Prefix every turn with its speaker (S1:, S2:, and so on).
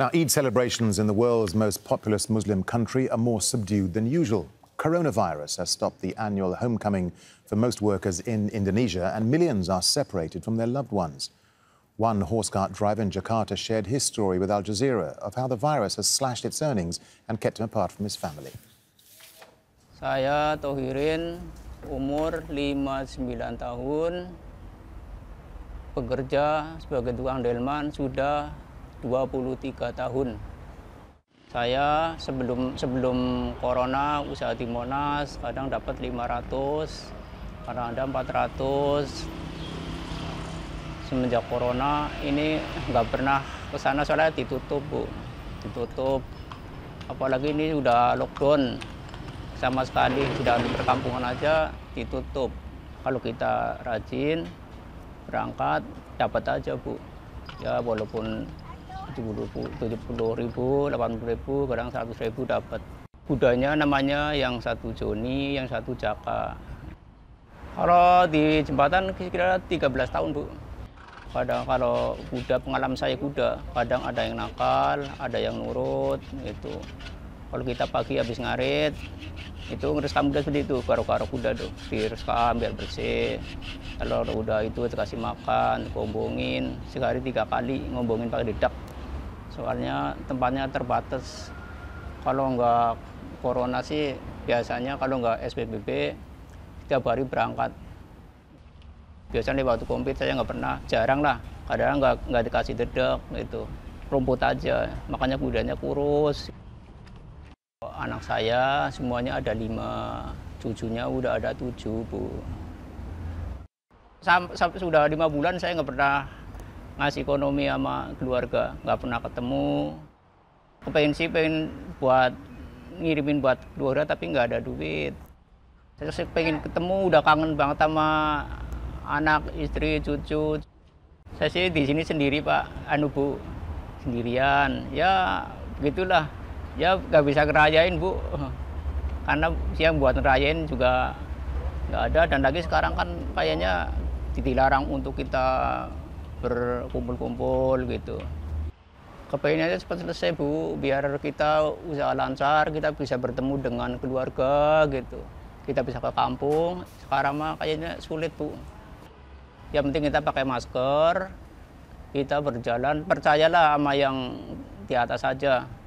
S1: Now, Eid celebrations in the world's most populous Muslim country are more subdued than usual. Coronavirus has stopped the annual homecoming for most workers in Indonesia, and millions are separated from their loved ones. One horse cart driver in Jakarta shared his story with Al Jazeera of how the virus has slashed its earnings and kept him apart from his family.
S2: Saya Tohirin, umur 59 tahun, pekerja sebagai tukang delman, sudah 23 tahun. Saya sebelum sebelum corona usaha di Monas kadang dapat 500, kadang ada 400. Semenjak corona ini nggak pernah ke sana soalnya ditutup, Bu. Ditutup. Apalagi ini sudah lockdown sama sekali sudah di perkampungan aja ditutup. Kalau kita rajin berangkat dapat aja, Bu. Ya walaupun 70 ribu, 80 ribu, kadang 100 ribu dapat. Budanya namanya yang satu Joni, yang satu Jaka. Kalau di jembatan kira-kira 13 tahun, Bu. Kadang kalau kuda, pengalaman saya kuda, kadang ada yang nakal, ada yang nurut, gitu. Kalau kita pagi habis ngarit, itu ngerekam udah seperti itu, karo-karo kuda tuh, direkam biar bersih. Kalau udah itu dikasih makan, ngombongin sehari tiga kali ngombongin pakai dedak soalnya tempatnya terbatas kalau nggak corona sih biasanya kalau nggak SPBB tiap hari berangkat biasanya di waktu komplit saya nggak pernah jarang lah kadang nggak nggak dikasih dedek itu rumput aja makanya kudanya kurus anak saya semuanya ada lima cucunya udah ada tujuh bu sampai, sampai sudah lima bulan saya nggak pernah ngasih ekonomi sama keluarga nggak pernah ketemu kepengen sih pengen buat ngirimin buat keluarga tapi nggak ada duit saya sih pengen ketemu udah kangen banget sama anak istri cucu saya sih di sini sendiri pak anu bu sendirian ya begitulah ya nggak bisa ngerayain bu karena siang buat ngerayain juga nggak ada dan lagi sekarang kan kayaknya dilarang untuk kita berkumpul-kumpul gitu aja cepat selesai bu biar kita usaha lancar kita bisa bertemu dengan keluarga gitu kita bisa ke kampung sekarang mah kayaknya sulit bu yang penting kita pakai masker kita berjalan percayalah sama yang di atas saja